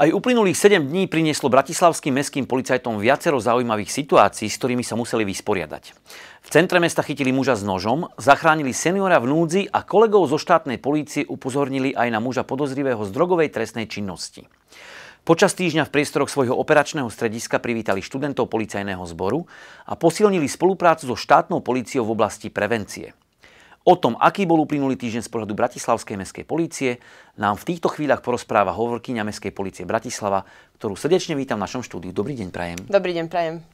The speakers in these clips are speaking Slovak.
Aj uplynulých 7 dní prinieslo bratislavským mestským policajtom viacero zaujímavých situácií, s ktorými sa museli vysporiadať. V centre mesta chytili muža s nožom, zachránili seniora v núdzi a kolegov zo štátnej polície upozornili aj na muža podozrivého z drogovej trestnej činnosti. Počas týždňa v priestoroch svojho operačného strediska privítali študentov policajného zboru a posilnili spoluprácu so štátnou políciou v oblasti prevencie. O tom, aký bol uplynulý týždeň z pohľadu Bratislavskej mestskej policie nám v týchto chvíľach porozpráva hovorkyňa Mestskej policie Bratislava, ktorú srdečne vítam v našom štúdiu. Dobrý deň, Prajem. Dobrý deň, Prajem.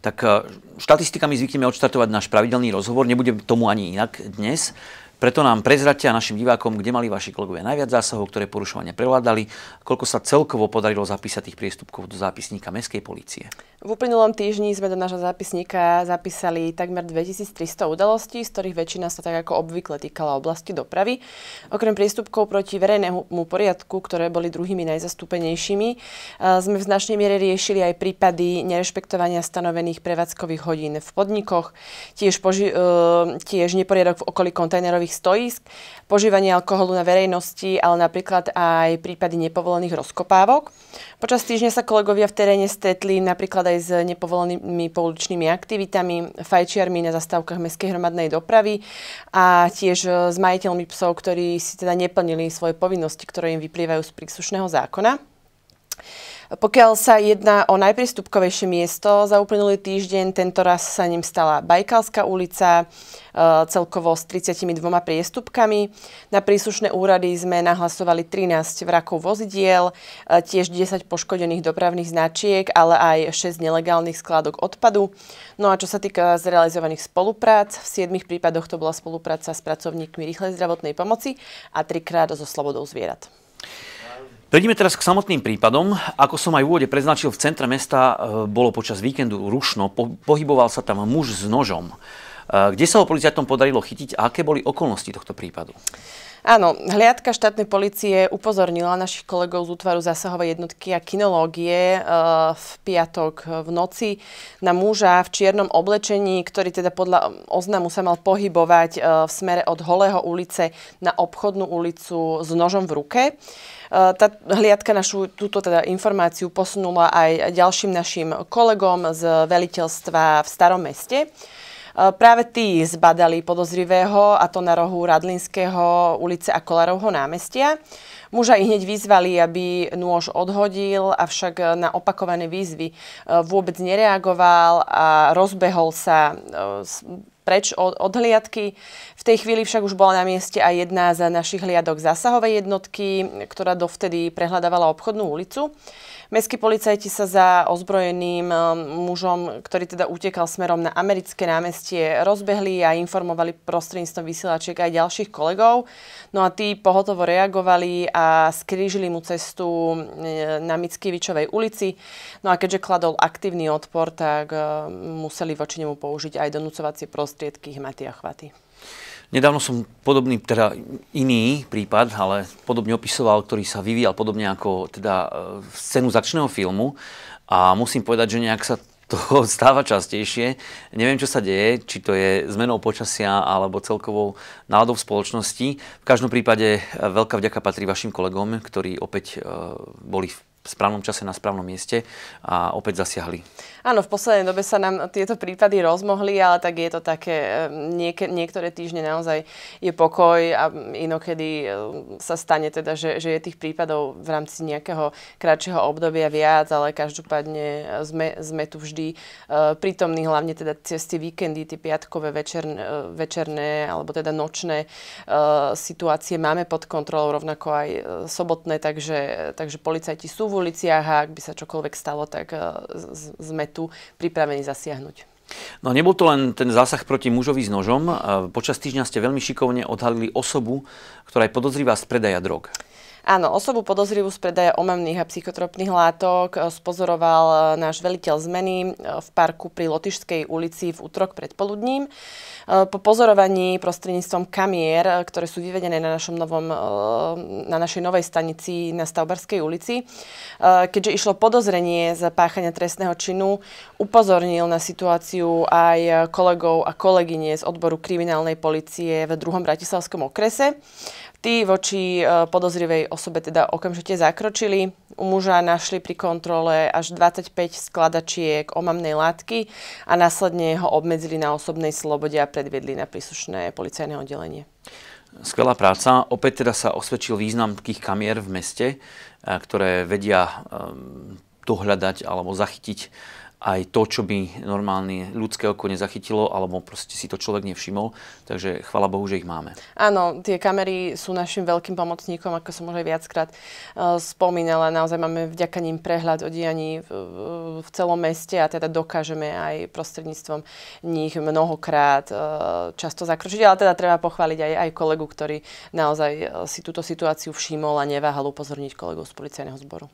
Tak e, štatistikami zvykneme odštartovať náš pravidelný rozhovor, nebudem tomu ani inak dnes. Preto nám prezraďte našim divákom, kde mali vaši kolegovia najviac zásahov, ktoré porušovania prevládali, koľko sa celkovo podarilo zapísať tých priestupkov do zápisníka Mestskej policie. V uplynulom týždni sme do nášho zápisníka zapísali takmer 2300 udalostí, z ktorých väčšina sa tak ako obvykle týkala oblasti dopravy. Okrem priestupkov proti verejnému poriadku, ktoré boli druhými najzastúpenejšími, e, sme v značnej miere riešili aj prípady nerešpektovania stanovených prevádzkových hodín v podnikoch, tiež, poži- e, tiež neporiadok v okolí kontajnerových pobytových stoisk, požívanie alkoholu na verejnosti, ale napríklad aj prípady nepovolených rozkopávok. Počas týždňa sa kolegovia v teréne stretli napríklad aj s nepovolenými pouličnými aktivitami, fajčiarmi na zastávkach mestskej hromadnej dopravy a tiež s majiteľmi psov, ktorí si teda neplnili svoje povinnosti, ktoré im vyplývajú z príslušného zákona. Pokiaľ sa jedná o najprístupkovejšie miesto, za uplynulý týždeň tento raz sa ním stala Bajkalská ulica, e, celkovo s 32 priestupkami. Na príslušné úrady sme nahlasovali 13 vrakov vozidiel, e, tiež 10 poškodených dopravných značiek, ale aj 6 nelegálnych skládok odpadu. No a čo sa týka zrealizovaných spoluprác, v 7 prípadoch to bola spolupráca s pracovníkmi rýchlej zdravotnej pomoci a trikrát so slobodou zvierat. Prejdime teraz k samotným prípadom. Ako som aj v úvode preznačil, v centre mesta e, bolo počas víkendu rušno, pohyboval sa tam muž s nožom. E, kde sa ho policiatom podarilo chytiť a aké boli okolnosti tohto prípadu? Áno, hliadka štátnej policie upozornila našich kolegov z útvaru zásahovej jednotky a kinológie e, v piatok v noci na muža v čiernom oblečení, ktorý teda podľa oznamu sa mal pohybovať v smere od Holého ulice na obchodnú ulicu s nožom v ruke. Eh, tá hliadka našu túto teda informáciu posunula aj ďalším našim kolegom z veliteľstva v Starom meste. Eh, práve tí zbadali podozrivého, a to na rohu Radlinského ulice a Kolarovho námestia. Muža ich hneď vyzvali, aby nôž odhodil, avšak na opakované výzvy eh, vôbec nereagoval a rozbehol sa preč od, od hliadky. V tej chvíli však už bola na mieste aj jedna z našich hliadok zásahovej jednotky, ktorá dovtedy prehľadávala obchodnú ulicu. Mestskí policajti sa za ozbrojeným um, mužom, ktorý teda utekal smerom na americké námestie, rozbehli a informovali prostredníctvom vysielačiek aj ďalších kolegov. No a tí pohotovo reagovali a skrížili mu cestu e, na Mickievičovej ulici. No a keďže kladol aktívny odpor, tak e, museli voči nemu použiť aj donúcovacie prostriedky, hmaty a chvaty. Nedávno som podobný, teda iný prípad, ale podobne opisoval, ktorý sa vyvíjal podobne ako teda e, scénu začného filmu a musím povedať, že nejak sa to stáva častejšie. Neviem, čo sa deje, či to je zmenou počasia alebo celkovou náladou v spoločnosti. V každom prípade e, veľká vďaka patrí vašim kolegom, ktorí opäť e, boli v v správnom čase na správnom mieste a opäť zasiahli. Áno, v poslednej dobe sa nám tieto prípady rozmohli, ale tak je to také, e, niek- niektoré týždne naozaj je pokoj a inokedy e, sa stane teda, že, že je tých prípadov v rámci nejakého kratšieho obdobia viac, ale každopádne sme, sme tu vždy e, prítomní, hlavne teda cez tie víkendy, tie piatkové večerne, večerné alebo teda nočné situácie máme pod kontrolou, rovnako aj sobotné, takže, takže policajti sú v uliciach a ak by sa čokoľvek stalo, tak eh, sme tu pripravení zasiahnuť. No nebol to len ten zásah proti mužovi s nožom. Eh, počas týždňa ste veľmi šikovne odhalili osobu, ktorá je podozrivá z predaja drog. Áno, osobu podozrivú z predaja omamných a psychotropných látok e, spozoroval e, náš veliteľ zmeny e, v parku pri Lotyšskej ulici v útrok predpoludním. Po pozorovaní prostredníctvom kamier, ktoré sú vyvedené na, našom novom, na našej novej stanici na Stavbarskej ulici, keďže išlo podozrenie za páchania trestného činu, upozornil na situáciu aj kolegov a kolegyne z odboru kriminálnej policie v druhom bratislavskom okrese. Tí voči e, podozrivej osobe teda okamžite zakročili. U muža našli pri kontrole až 25 skladačiek omamnej látky a následne ho obmedzili na osobnej slobode a predviedli na príslušné policajné oddelenie. Skvelá práca. Opäť teda sa osvedčil význam tých kamier v meste, e, ktoré vedia e, dohľadať alebo zachytiť aj to, čo by normálne ľudské oko nezachytilo, alebo proste si to človek nevšimol. Takže chvala Bohu, že ich máme. Áno, tie kamery sú našim veľkým pomocníkom, ako som už aj viackrát uh, spomínala. Naozaj máme vďaka ním prehľad o dianí v, v celom meste a teda dokážeme aj prostredníctvom nich mnohokrát uh, často zakročiť. Ale teda treba pochváliť aj, aj kolegu, ktorý naozaj e, si túto situáciu všimol a neváhal upozorniť kolegov z policajného zboru.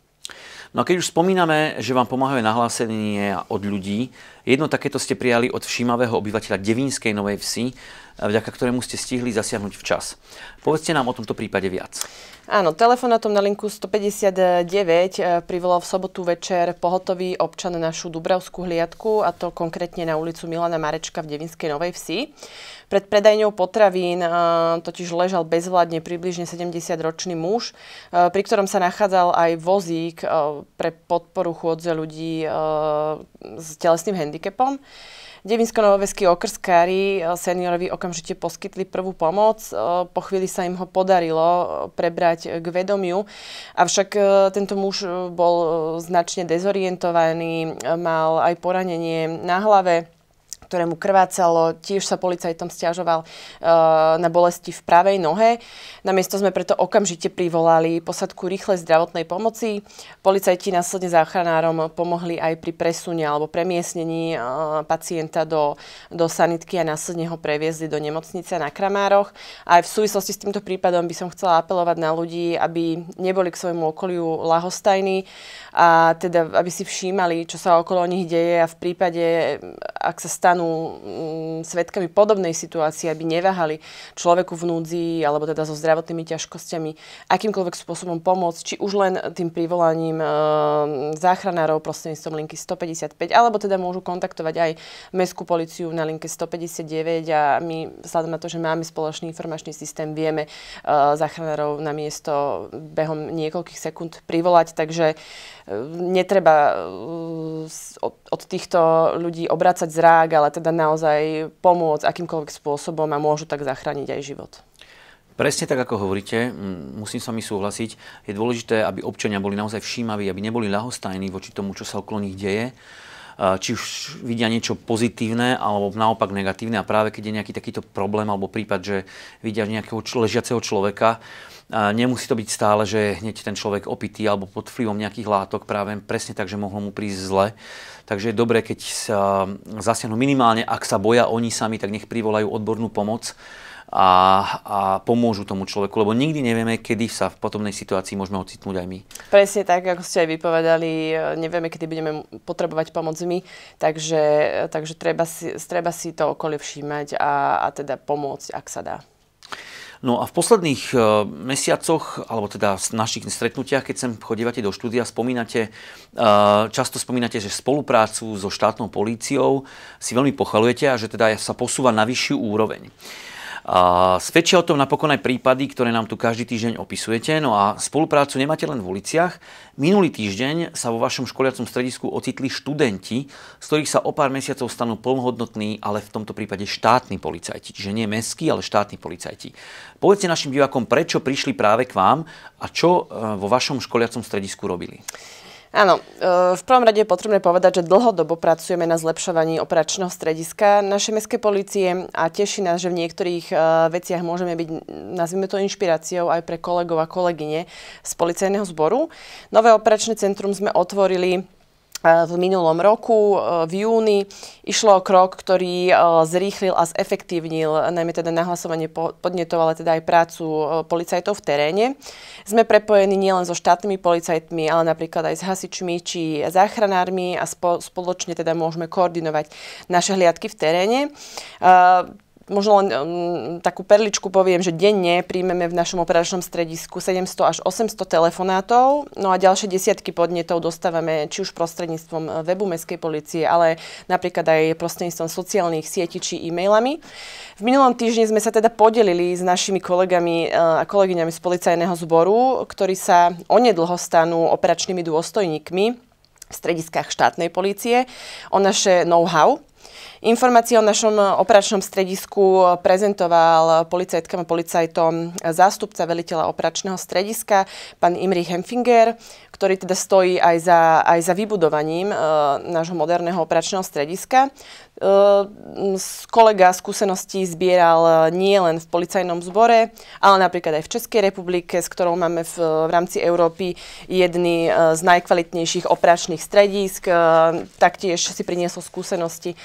No a keď už spomíname, že vám pomáhajú nahlásenie od ľudí, jedno takéto ste prijali od všímavého obyvateľa Devínskej Novej Vsi, vďaka ktorému ste stihli zasiahnuť včas. Povedzte nám o tomto prípade viac. Áno, telefonátom na linku 159 eh, privolal v sobotu večer pohotový občan našu Dubravskú hliadku, a to konkrétne na ulicu Milana Marečka v Devinskej Novej Vsi. Pred predajňou potravín eh, totiž ležal bezvládne približne 70-ročný muž, eh, pri ktorom sa nachádzal aj vozík pre podporu chôdze ľudí eh, s telesným handicapom. devinsko novoveský okrskári eh, seniorovi okamžite poskytli prvú pomoc. Eh, po chvíli sa im ho podarilo prebrať k vedomiu, avšak tento muž bol značne dezorientovaný, mal aj poranenie na hlave ktorému krvácalo, tiež sa policajtom stiažoval eh, na bolesti v pravej nohe. Na miesto sme preto okamžite privolali posadku rýchlej zdravotnej pomoci. Policajti následne záchranárom pomohli aj pri presune alebo premiesnení eh, pacienta do, do sanitky a následne ho previezli do nemocnice na Kramároch. A aj v súvislosti s týmto prípadom by som chcela apelovať na ľudí, aby neboli k svojmu okoliu lahostajní a teda aby si všímali, čo sa okolo nich deje a v prípade, ak sa stanú stanú mm, svetkami podobnej situácie, aby neváhali človeku v núdzi alebo teda so zdravotnými ťažkosťami akýmkoľvek spôsobom pomôcť, či už len tým privolaním eh, záchranárov prostredníctvom linky 155, alebo teda môžu kontaktovať aj mestskú policiu na linke 159 a my vzhľadom na to, že máme spoločný informačný systém, vieme eh, záchranárov na miesto behom niekoľkých sekúnd privolať, takže eh, netreba od týchto ľudí obracať zrák, ale teda naozaj pomôcť akýmkoľvek spôsobom a môžu tak zachrániť aj život. Presne tak, ako hovoríte, musím s vami súhlasiť. Je dôležité, aby občania boli naozaj všímaví, aby neboli ľahostajní voči tomu, čo sa okolo nich deje či už vidia niečo pozitívne alebo naopak negatívne a práve keď je nejaký takýto problém alebo prípad, že vidia nejakého ležiaceho človeka, Nemusí to byť stále, že hneď ten človek opitý alebo pod vplyvom nejakých látok práve presne tak, že mohlo mu prísť zle. Takže je dobré, keď sa zasiahnu minimálne, ak sa boja oni sami, tak nech privolajú odbornú pomoc a, a pomôžu tomu človeku, lebo nikdy nevieme, kedy sa v podobnej situácii môžeme ocitnúť aj my. Presne tak, ako ste aj vypovedali, nevieme, kedy budeme potrebovať pomoc my, takže, takže treba, si, treba si to okolie všímať a, a teda pomôcť, ak sa dá. No a v posledných eh, mesiacoch, alebo teda v našich stretnutiach, keď sem chodívate do štúdia, spomínate, eh, často spomínate, že spoluprácu so štátnou políciou si veľmi pochvalujete a že teda sa posúva na vyššiu úroveň. A svedčia o tom napokon aj prípady, ktoré nám tu každý týždeň opisujete. No a spoluprácu nemáte len v uliciach. Minulý týždeň sa vo vašom školiacom stredisku ocitli študenti, z ktorých sa o pár mesiacov stanú plnohodnotní, ale v tomto prípade štátni policajti. Čiže nie mestskí, ale štátni policajti. Povedzte našim divákom, prečo prišli práve k vám a čo e, vo vašom školiacom stredisku robili. Áno, e, v prvom rade je potrebné povedať, že dlhodobo pracujeme na zlepšovaní operačného strediska našej mestskej policie a teší nás, že v niektorých e, veciach môžeme byť, nazvime to, inšpiráciou aj pre kolegov a kolegyne z policajného zboru. Nové operačné centrum sme otvorili Eh, v minulom roku, eh, v júni, išlo o krok, ktorý eh, zrýchlil a zefektívnil najmä teda nahlasovanie podnetov, ale teda aj prácu policajtov v teréne. Sme prepojení nielen so štátnymi policajtmi, ale napríklad aj s hasičmi či záchranármi a spoločne teda môžeme koordinovať naše hliadky v teréne. Možno len um, takú perličku poviem, že denne príjmeme v našom operačnom stredisku 700 až 800 telefonátov, no a ďalšie desiatky podnetov dostávame či už prostredníctvom eh, webu Mestskej policie, ale napríklad aj prostredníctvom sociálnych sietí či e-mailami. V minulom týždni sme sa teda podelili s našimi kolegami eh, a kolegyňami z policajného zboru, ktorí sa onedlho stanú operačnými dôstojníkmi v strediskách štátnej policie o naše know-how. Informácie o našom eh, operačnom stredisku eh, prezentoval policajtkám a policajtom eh, zástupca veliteľa operačného strediska, pán Imri Hemfinger, ktorý teda stojí aj za, aj za vybudovaním e, nášho moderného operačného strediska. E, kolega skúseností zbieral nie len v policajnom zbore, ale napríklad aj v Českej republike, s ktorou máme v, v rámci Európy jedny z najkvalitnejších operačných stredisk. E, taktiež si priniesol skúsenosti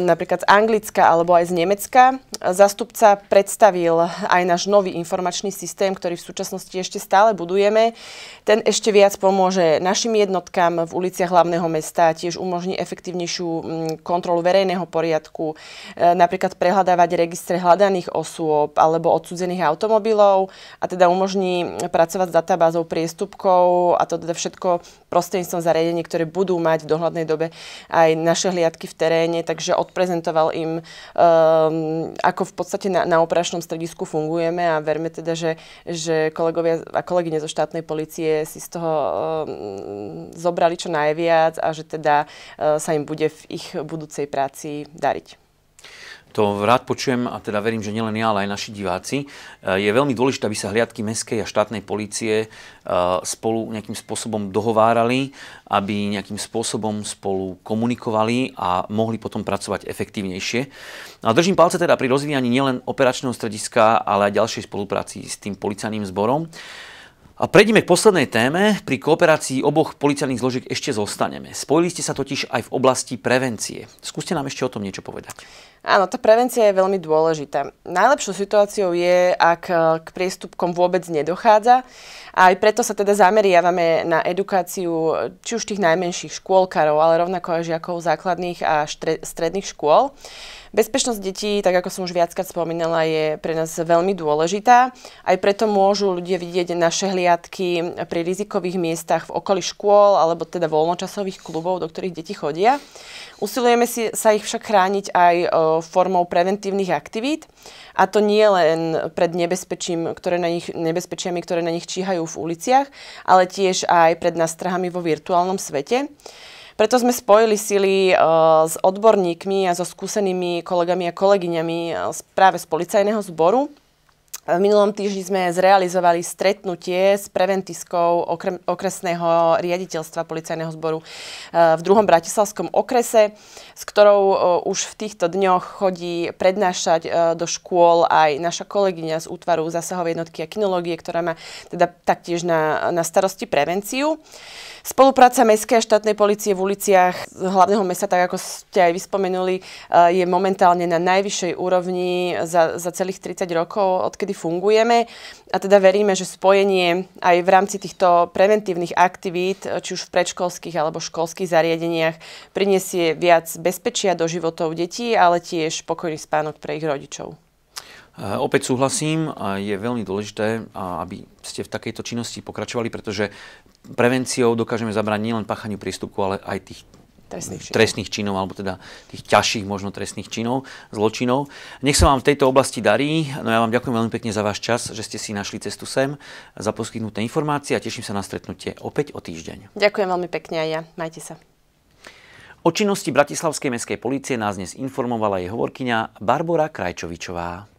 napríklad z Anglicka alebo aj z Nemecka. Zastupca predstavil aj náš nový informačný systém, ktorý v súčasnosti ešte stále budujeme. Ten ešte viac pomôže našim jednotkám v uliciach hlavného mesta, tiež umožní efektívnejšiu mm, kontrolu verejného poriadku, e, napríklad prehľadávať registre hľadaných osôb alebo odsudzených automobilov a teda umožní pracovať s databázou priestupkov a to teda všetko prostredníctvom zariadení, ktoré budú mať v dohľadnej dobe aj naše hliadky v teréne teréne, takže odprezentoval im, um, ako v podstate na, na operačnom stredisku fungujeme a verme teda, že, že kolegovia a kolegyne zo štátnej policie si z toho um, zobrali čo najviac a že teda uh, sa im bude v ich budúcej práci dariť to rád počujem a teda verím, že nielen ja, ale aj naši diváci, e, je veľmi dôležité, aby sa hliadky mestskej a štátnej policie e, spolu nejakým spôsobom dohovárali, aby nejakým spôsobom spolu komunikovali a mohli potom pracovať efektívnejšie. No a držím palce teda pri rozvíjaní nielen operačného strediska, ale aj ďalšej spolupráci s tým policajným zborom. A prejdime k poslednej téme. Pri kooperácii oboch policajných zložiek ešte zostaneme. Spojili ste sa totiž aj v oblasti prevencie. Skúste nám ešte o tom niečo povedať. Áno, tá prevencia je veľmi dôležitá. Najlepšou situáciou je, ak e, k priestupkom vôbec nedochádza. A aj preto sa teda zameriavame na edukáciu e, či už tých najmenších škôlkarov, ale rovnako aj žiakov základných a štre- stredných škôl. Bezpečnosť detí, tak ako som už viackrát spomínala, je pre nás veľmi dôležitá. Aj preto môžu ľudia vidieť naše hliadky pri rizikových miestach v okolí škôl alebo teda voľnočasových klubov, do ktorých deti chodia. Usilujeme si sa ich však chrániť aj formou preventívnych aktivít. A to nie len pred nebezpečím, ktoré na nich, nebezpečiami, ktoré na nich číhajú v uliciach, ale tiež aj pred nastrahami vo virtuálnom svete. Preto sme spojili sily e, s odborníkmi a so skúsenými kolegami a kolegyňami e, práve z policajného zboru. V minulom týždni sme zrealizovali stretnutie s preventiskou okresného riaditeľstva policajného zboru e, v druhom bratislavskom okrese, s ktorou už v týchto dňoch chodí prednášať do škôl aj naša kolegyňa z útvaru zasahovej jednotky a kinológie, ktorá má teda taktiež na, na starosti prevenciu. Spolupráca mestskej a štátnej policie v uliciach hlavného mesta, tak ako ste aj vyspomenuli, eh, je momentálne na najvyššej úrovni za, za celých 30 rokov, odkedy fungujeme. A teda veríme, že spojenie aj v rámci týchto preventívnych aktivít, či už v predškolských alebo školských zariadeniach, prinesie viac bezpečia do životov detí, ale tiež pokojný spánok pre ich rodičov. E, opäť súhlasím, je veľmi dôležité, aby ste v takejto činnosti pokračovali, pretože prevenciou dokážeme zabrať nielen páchaniu prístupku, ale aj tých trestných činov. trestných činov, alebo teda tých ťažších možno trestných činov, zločinov. Nech sa vám v tejto oblasti darí. No ja vám ďakujem veľmi pekne za váš čas, že ste si našli cestu sem, za poskytnuté informácie a teším sa na stretnutie opäť o týždeň. Ďakujem veľmi pekne aj ja. Majte sa. O činnosti Bratislavskej mestskej policie nás dnes informovala jej hovorkyňa Barbara Krajčovičová.